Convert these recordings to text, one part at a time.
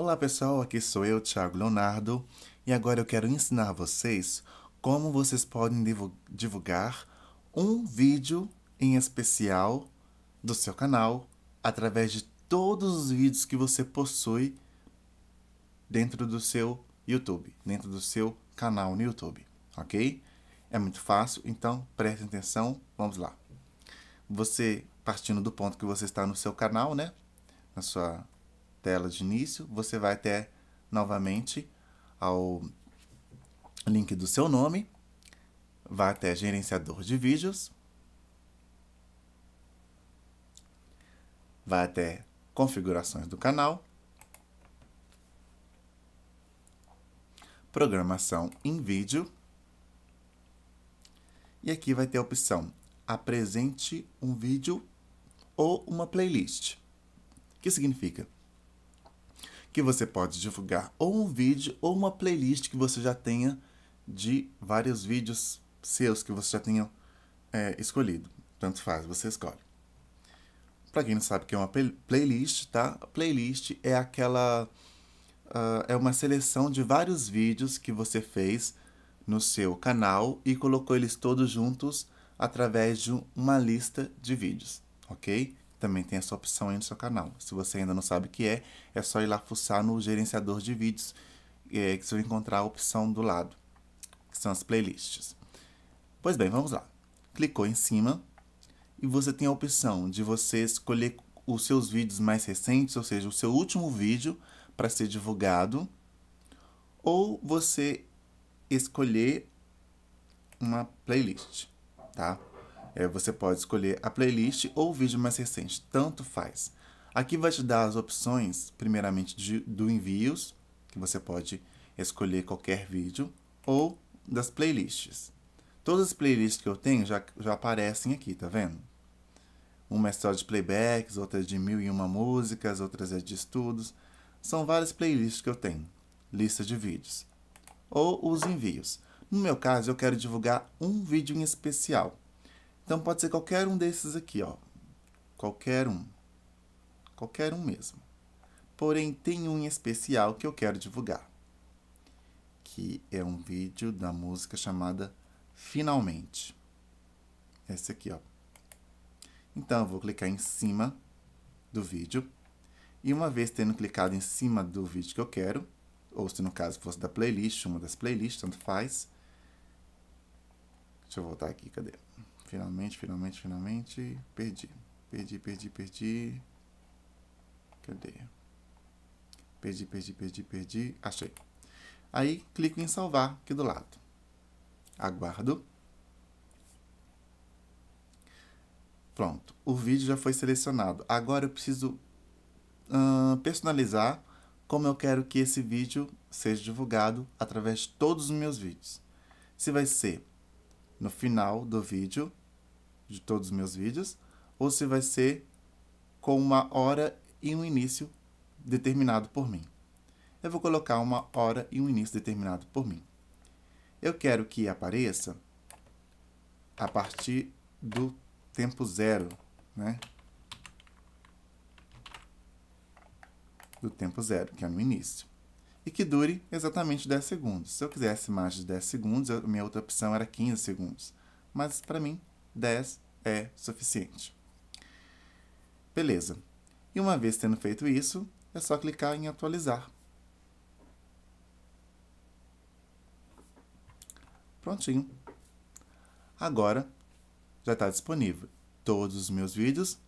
Olá pessoal, aqui sou eu, Thiago Leonardo, e agora eu quero ensinar a vocês como vocês podem divulgar um vídeo em especial do seu canal através de todos os vídeos que você possui dentro do seu YouTube, dentro do seu canal no YouTube, ok? É muito fácil, então preste atenção, vamos lá. Você, partindo do ponto que você está no seu canal, né? Na sua tela de início, você vai até novamente ao link do seu nome, vai até gerenciador de vídeos, vai até configurações do canal, programação em vídeo, e aqui vai ter a opção apresente um vídeo ou uma playlist. O que significa? que você pode divulgar ou um vídeo ou uma playlist que você já tenha de vários vídeos seus que você já tenha é, escolhido. Tanto faz, você escolhe. Para quem não sabe o que é uma playlist, tá? A playlist é aquela uh, é uma seleção de vários vídeos que você fez no seu canal e colocou eles todos juntos através de uma lista de vídeos, ok? também tem essa opção aí no seu canal. Se você ainda não sabe o que é, é só ir lá fuçar no gerenciador de vídeos, é, que você vai encontrar a opção do lado, que são as playlists. Pois bem, vamos lá. Clicou em cima e você tem a opção de você escolher os seus vídeos mais recentes, ou seja, o seu último vídeo para ser divulgado, ou você escolher uma playlist, tá? É, você pode escolher a playlist ou o vídeo mais recente, tanto faz. Aqui vai te dar as opções, primeiramente, de, do envios, que você pode escolher qualquer vídeo, ou das playlists. Todas as playlists que eu tenho já, já aparecem aqui, tá vendo? Uma é só de playbacks, outra é de mil e uma músicas, outras é de estudos. São várias playlists que eu tenho. Lista de vídeos. Ou os envios. No meu caso, eu quero divulgar um vídeo em especial. Então pode ser qualquer um desses aqui, ó. Qualquer um. Qualquer um mesmo. Porém, tem um em especial que eu quero divulgar. Que é um vídeo da música chamada Finalmente. Esse aqui, ó. Então, eu vou clicar em cima do vídeo. E uma vez tendo clicado em cima do vídeo que eu quero, ou se no caso fosse da playlist, uma das playlists, tanto faz. Deixa eu voltar aqui, cadê? Finalmente, finalmente, finalmente. Perdi. Perdi, perdi, perdi. Cadê? Perdi, perdi, perdi, perdi. Achei. Aí clico em salvar aqui do lado. Aguardo. Pronto. O vídeo já foi selecionado. Agora eu preciso uh, personalizar como eu quero que esse vídeo seja divulgado através de todos os meus vídeos. Se vai ser no final do vídeo, de todos os meus vídeos, ou se vai ser com uma hora e um início determinado por mim. Eu vou colocar uma hora e um início determinado por mim. Eu quero que apareça a partir do tempo zero, né? Do tempo zero, que é no início. E que dure exatamente 10 segundos. Se eu quisesse mais de 10 segundos, a minha outra opção era 15 segundos. Mas, para mim, 10 é suficiente. Beleza. E uma vez tendo feito isso, é só clicar em atualizar. Prontinho. Agora já está disponível. Todos os meus vídeos,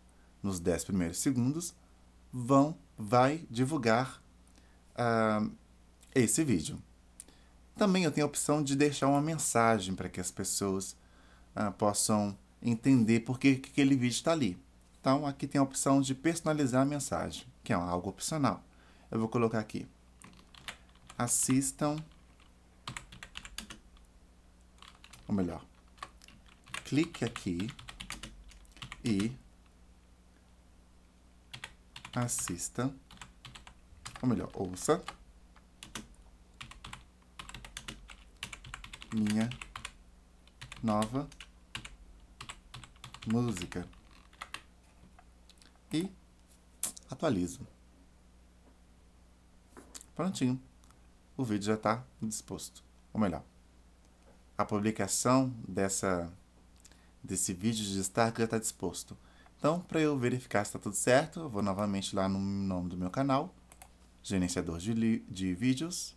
nos 10 primeiros segundos, vão, vai divulgar uh, esse vídeo. Também eu tenho a opção de deixar uma mensagem para que as pessoas ah, possam entender por que, que aquele vídeo está ali. Então, aqui tem a opção de personalizar a mensagem, que é algo opcional. Eu vou colocar aqui. Assistam. Ou melhor, clique aqui e assista. Ou melhor, ouça. Minha nova música e atualizo. Prontinho. O vídeo já está disposto. Ou melhor, a publicação dessa, desse vídeo de destaque já está disposto. Então, para eu verificar se está tudo certo, eu vou novamente lá no nome do meu canal, gerenciador de, de vídeos,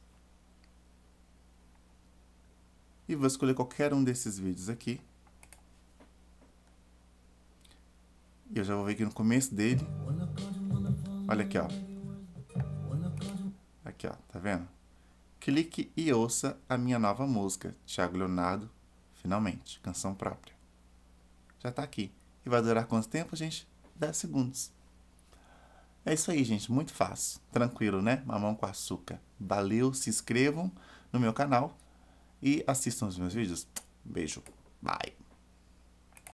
e vou escolher qualquer um desses vídeos aqui E eu já vou ver aqui no começo dele. Olha aqui, ó. Aqui, ó. Tá vendo? Clique e ouça a minha nova música, Thiago Leonardo, finalmente, canção própria. Já tá aqui. E vai durar quanto tempo, gente? 10 segundos. É isso aí, gente. Muito fácil. Tranquilo, né? Mamão com açúcar. Valeu, se inscrevam no meu canal e assistam os meus vídeos. Beijo. Bye.